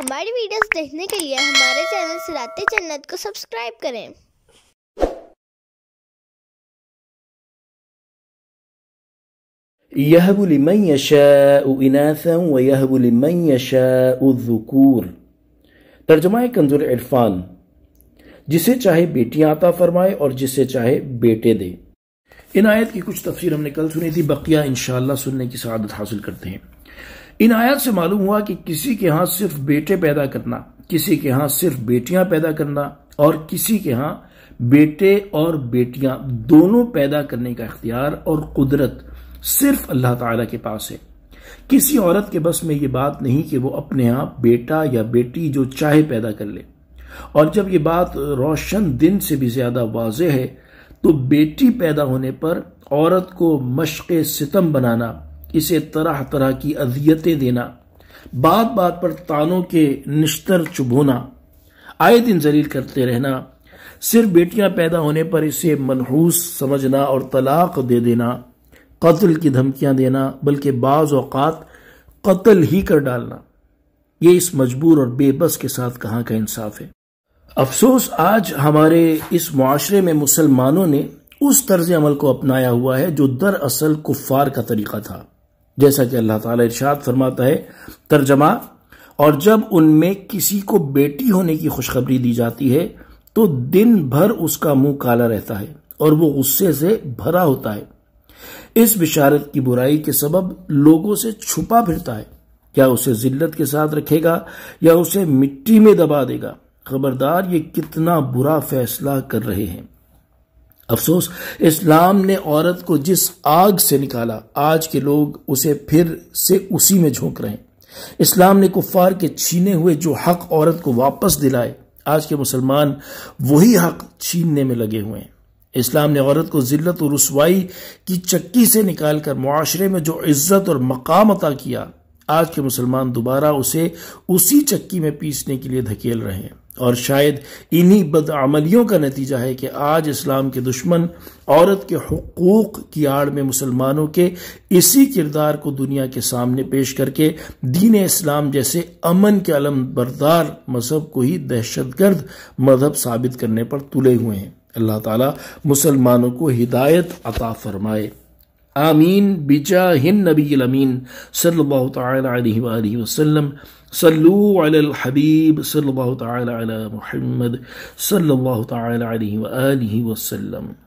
हमारी वीडियोस देखने के लिए हमारे चैनल सिराते जन्नत को सब्सक्राइब करें يهب لمن يشاء إناثا ويهب لمن يشاء الذكور کنزور عرفان جسے जिसे चाहे बेटियां आता फरमाए और जिसे चाहे बेटे दे آیت کی की कुछ ہم हमने कल सुनी थी बकिया انشاءاللہ सुनने की سعادت हासिल करते हैं इन आयत से मालूम हुआ कि किसी के यहां सिर्फ बेटे पैदा करना किसी के यहां सिर्फ बेटियां पैदा करना और किसी के यहां बेटे और बेटियां दोनों पैदा करने का इख्तियार और कुदरत सिर्फ अल्लाह ताला के पास है किसी औरत के बस में यह बात नहीं कि वो अपने यहां बेटा या बेटी जो चाहे पैदा कर ले और जब यह बात रोशन दिन से भी ज्यादा वाज है तो बेटी पैदा होने पर औरत को मशक सितम बनाना इसे तरह तरह की अजियतें देना बात बात पर तानों के निश्तर चुभोना आए दिन जलील करते रहना सिर्फ बेटियां पैदा होने पर इसे मनहूस समझना और तलाक दे देना कत्ल की धमकियां देना बल्कि बाज़ औकात कत्ल ही कर डालना ये इस मजबूर और बेबस के साथ कहाँ का इंसाफ है अफसोस आज हमारे इस माशरे में मुसलमानों ने उस तर्ज अमल को अपनाया हुआ है जो दरअसल कुफ़ार का तरीका था जैसा कि अल्लाह ताला इरशाद फरमाता है तर्जमा और जब उनमें किसी को बेटी होने की खुशखबरी दी जाती है तो दिन भर उसका मुंह काला रहता है और वो गुस्से से भरा होता है इस बिशारत की बुराई के सबब लोगों से छुपा फिरता है क्या उसे जिल्लत के साथ रखेगा या उसे मिट्टी में दबा देगा खबरदार ये कितना बुरा फैसला कर रहे हैं अफसोस इस्लाम ने औरत को जिस आग से निकाला आज के लोग उसे फिर से उसी में झोंक रहे हैं इस्लाम ने कुफार के छीने हुए जो हक औरत को वापस दिलाए आज के मुसलमान वही हक छीनने में लगे हुए हैं इस्लाम ने औरत को जिल्लत और रसवाई की चक्की से निकालकर मुआशरे में जो इज्जत और मकाम अता किया आज के मुसलमान दोबारा उसे उसी चक्की में पीसने के लिए धकेल रहे हैं और शायद इन्हीं बदअमलियों का नतीजा है कि आज इस्लाम के दुश्मन औरत के हकूक़ की आड़ में मुसलमानों के इसी किरदार को दुनिया के सामने पेश करके दीन इस्लाम जैसे अमन के अलम बरदार मजहब को ही दहशतगर्द मजहब साबित करने पर तुले हुए हैं अल्लाह ताला मुसलमानों को हिदायत अता फरमाए آمين بجاه النبي الأمين صلى الله تعالى عليه وآله وسلم صلوا على الحبيب صلى الله تعالى على محمد صلى الله تعالى عليه وآله وسلم